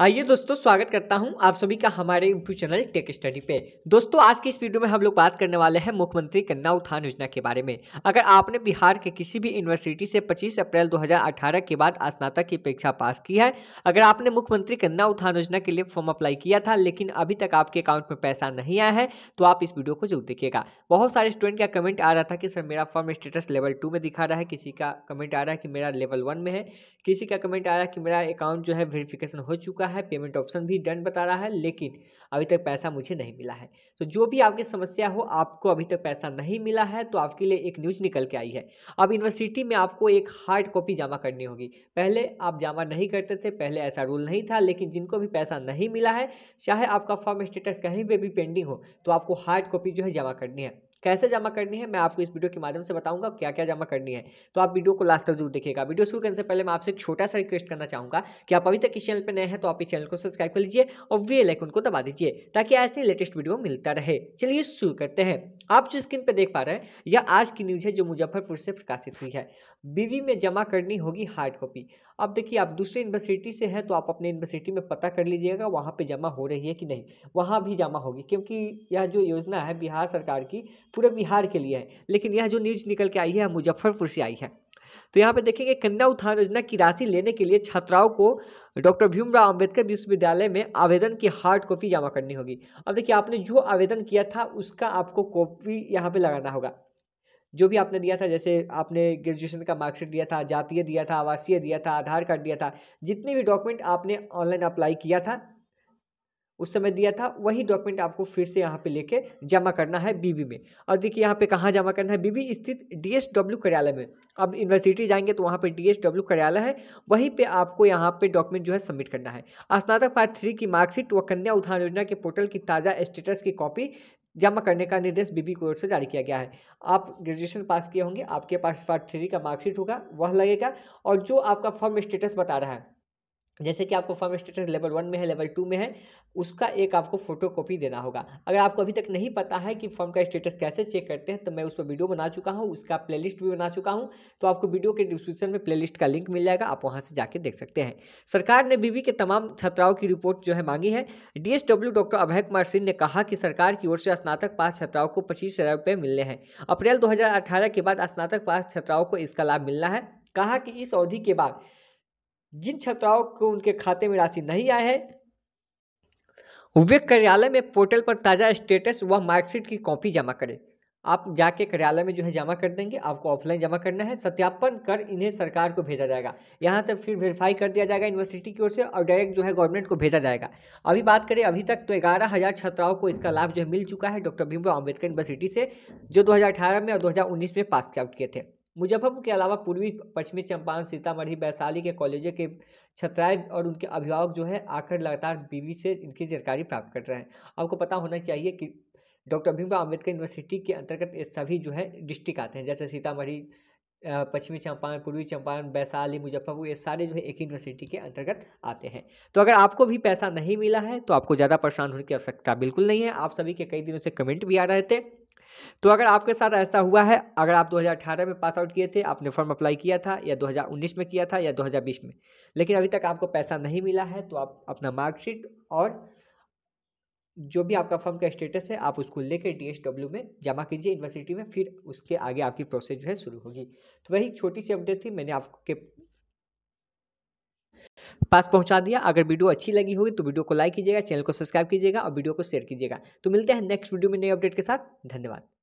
आइए हाँ, दोस्तों स्वागत करता हूं आप सभी का हमारे यूट्यूब चैनल टेक स्टडी पे दोस्तों आज की इस वीडियो में हम लोग बात करने वाले हैं मुख्यमंत्री कन्या उत्थान योजना के बारे में अगर आपने बिहार के किसी भी यूनिवर्सिटी से 25 अप्रैल 2018 के बाद स्नातक की परीक्षा पास की है अगर आपने मुख्यमंत्री कन्या उत्थान योजना के लिए फॉर्म अप्लाई किया था लेकिन अभी तक आपके अकाउंट में पैसा नहीं आया है तो आप इस वीडियो को जरूर देखिएगा बहुत सारे स्टूडेंट का कमेंट आ रहा था कि सर मेरा फॉर्म स्टेटस लेवल टू में दिखा रहा है किसी का कमेंट आ रहा है कि मेरा लेवल वन में है किसी का कमेंट आ रहा है कि मेरा अकाउंट जो है वेरिफिकेशन हो चुका चुका है पेमेंट ऑप्शन भी डन बता रहा है लेकिन अभी तक पैसा मुझे नहीं मिला है तो जो भी आपकी समस्या हो आपको अभी तक पैसा नहीं मिला है तो आपके लिए एक न्यूज़ निकल के आई है अब यूनिवर्सिटी में आपको एक हार्ड कॉपी जमा करनी होगी पहले आप जमा नहीं करते थे पहले ऐसा रूल नहीं था लेकिन जिनको भी पैसा नहीं मिला है चाहे आपका फॉर्म स्टेटस कहीं पर भी पेंडिंग हो तो आपको हार्ड कॉपी जो है जमा करनी है कैसे जमा करनी है मैं आपको इस वीडियो के माध्यम से बताऊंगा क्या क्या जमा करनी है तो आप वीडियो को लास्ट तक जरूर देखिएगा वीडियो शुरू करने से पहले मैं आपसे एक छोटा सा रिक्वेस्ट करना चाहूंगा कि आप अभी तक इस चैनल पर नए हैं तो आप इस चैनल को सब्सक्राइब कर लीजिए और वे लाइकन को दबा दीजिए ताकि ऐसे लेटेस्ट वीडियो मिलता रहे चलिए शुरू करते हैं आप जो स्क्रीन पर देख पा रहे हैं यह आज की न्यूज़ है जो मुजफ्फरपुर से प्रकाशित हुई है बीवी में जमा करनी होगी हार्ड कॉपी अब देखिए आप दूसरी यूनिवर्सिटी से हैं तो आप अपने यूनिवर्सिटी में पता कर लीजिएगा वहाँ पे जमा हो रही है कि नहीं वहाँ भी जमा होगी क्योंकि यह जो योजना है बिहार सरकार की पूरे बिहार के लिए है लेकिन यह जो न्यूज निकल के आई है मुजफ्फरपुर से आई है तो यहाँ पे देखेंगे कन्या उत्थान योजना की राशि लेने के लिए छात्राओं को डॉक्टर भीमराव अंबेडकर विश्वविद्यालय में आवेदन की हार्ड कॉपी जमा करनी होगी अब देखिए आपने जो आवेदन किया था उसका आपको कॉपी यहाँ पे लगाना होगा जो भी आपने दिया था जैसे आपने ग्रेजुएशन का मार्कशीट दिया था जातीय दिया था आवासीय दिया था आधार कार्ड दिया था जितने भी डॉक्यूमेंट आपने ऑनलाइन अप्लाई किया था उस समय दिया था वही डॉक्यूमेंट आपको फिर से यहाँ पे लेके जमा करना है बीबी में और देखिए यहाँ पे कहाँ जमा करना है बीबी स्थित डीएसडब्ल्यू कार्यालय में अब यूनिवर्सिटी जाएंगे तो वहाँ पे डीएसडब्ल्यू कार्यालय है वहीं पे आपको यहाँ पे डॉक्यूमेंट जो है सबमिट करना है स्नातक पार्ट थ्री की मार्कशीट व कन्या उत्थान योजना के पोर्टल की ताज़ा स्टेटस की कॉपी जमा करने का निर्देश बीबी कोर्ट ओर से जारी किया गया है आप ग्रेजुएशन पास किए होंगे आपके पास पार्ट थ्री का मार्कशीट होगा वह लगेगा और जो आपका फॉर्म स्टेटस बता रहा है जैसे कि आपको फॉर्म स्टेटस लेवल वन में है लेवल टू में है उसका एक आपको फोटो कॉपी देना होगा अगर आपको अभी तक नहीं पता है कि फॉर्म का स्टेटस कैसे चेक करते हैं तो मैं उस पर वीडियो बना चुका हूँ उसका प्लेलिस्ट भी बना चुका हूँ तो आपको वीडियो के डिस्क्रिप्शन में प्लेलिस्ट का लिंक मिल जाएगा आप वहाँ से जाके देख सकते हैं सरकार ने बीबी के तमाम छात्राओं की रिपोर्ट जो है मांगी है डी डॉक्टर अभय कुमार सिंह ने कहा कि सरकार की ओर से स्नातक पास छात्राओं को पच्चीस हज़ार रुपये मिलने हैं अप्रैल दो के बाद स्नातक पास छात्राओं को इसका लाभ मिलना है कहा कि इस अवधि के बाद जिन छात्राओं को उनके खाते में राशि नहीं आए है वे कार्यालय में पोर्टल पर ताज़ा स्टेटस व मार्कशीट की कॉपी जमा करें आप जाके कार्यालय में जो है जमा कर देंगे आपको ऑफलाइन जमा करना है सत्यापन कर इन्हें सरकार को भेजा जाएगा यहाँ से फिर वेरीफाई कर दिया जाएगा यूनिवर्सिटी की ओर से और डायरेक्ट जो है गवर्नमेंट को भेजा जाएगा अभी बात करें अभी तक तो ग्यारह हज़ार छात्राओं को इसका लाभ जो है मिल चुका है डॉक्टर भीमराव अम्बेडकर यूनिवर्सिटी से जो दो में और दो में पास आउट किए थे मुजफ्फरपुर के अलावा पूर्वी पश्चिमी चंपारण सीतामढ़ी वैशाली के कॉलेजों के छात्राएं और उनके अभिभावक जो है आकर लगातार बीवी से इनकी जानकारी प्राप्त कर रहे हैं आपको पता होना चाहिए कि डॉक्टर भीमराव अम्बेडकर यूनिवर्सिटी के अंतर्गत ये सभी जो है डिस्ट्रिक्ट आते हैं जैसे सीतामढ़ी पश्चिमी चंपारण पूर्वी चंपारण वैशाली मुजफ्फरपुर ये सारे जो है एक यूनिवर्सिटी के अंतर्गत आते हैं तो अगर आपको भी पैसा नहीं मिला है तो आपको ज़्यादा परेशान होने की आवश्यकता बिल्कुल नहीं है आप सभी के कई दिनों से कमेंट भी आ रहे थे तो अगर आपके साथ ऐसा हुआ है अगर आप 2018 में पास आउट किए थे आपने फॉर्म अप्लाई किया था या 2019 में किया था या 2020 में लेकिन अभी तक आपको पैसा नहीं मिला है तो आप अपना मार्कशीट और जो भी आपका फॉर्म का स्टेटस है आप उसको लेकर डीएसडब्ल्यू में जमा कीजिए यूनिवर्सिटी में फिर उसके आगे आपकी प्रोसेस जो है शुरू होगी तो वही छोटी सी अपडेट थी मैंने आपके पास पहुंचा दिया अगर वीडियो अच्छी लगी होगी तो वीडियो को लाइक कीजिएगा चैनल को सब्सक्राइब कीजिएगा और वीडियो को शेयर कीजिएगा तो मिलते हैं नेक्स्ट वीडियो में नए अपडेट के साथ धन्यवाद